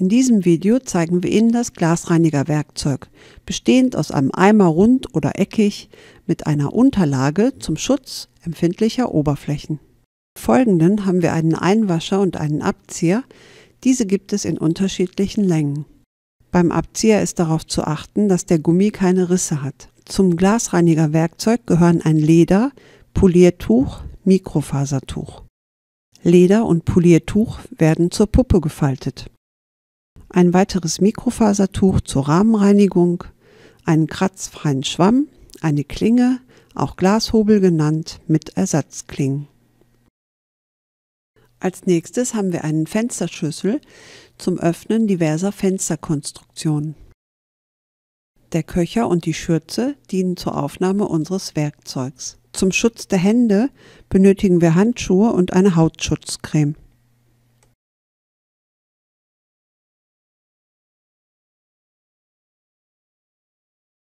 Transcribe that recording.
In diesem Video zeigen wir Ihnen das Glasreinigerwerkzeug, bestehend aus einem Eimer rund oder eckig mit einer Unterlage zum Schutz empfindlicher Oberflächen. Im Folgenden haben wir einen Einwascher und einen Abzieher. Diese gibt es in unterschiedlichen Längen. Beim Abzieher ist darauf zu achten, dass der Gummi keine Risse hat. Zum Glasreinigerwerkzeug gehören ein Leder, Poliertuch, Mikrofasertuch. Leder und Poliertuch werden zur Puppe gefaltet ein weiteres Mikrofasertuch zur Rahmenreinigung, einen kratzfreien Schwamm, eine Klinge, auch Glashobel genannt, mit Ersatzklingen. Als nächstes haben wir einen Fensterschlüssel zum Öffnen diverser Fensterkonstruktionen. Der Köcher und die Schürze dienen zur Aufnahme unseres Werkzeugs. Zum Schutz der Hände benötigen wir Handschuhe und eine Hautschutzcreme.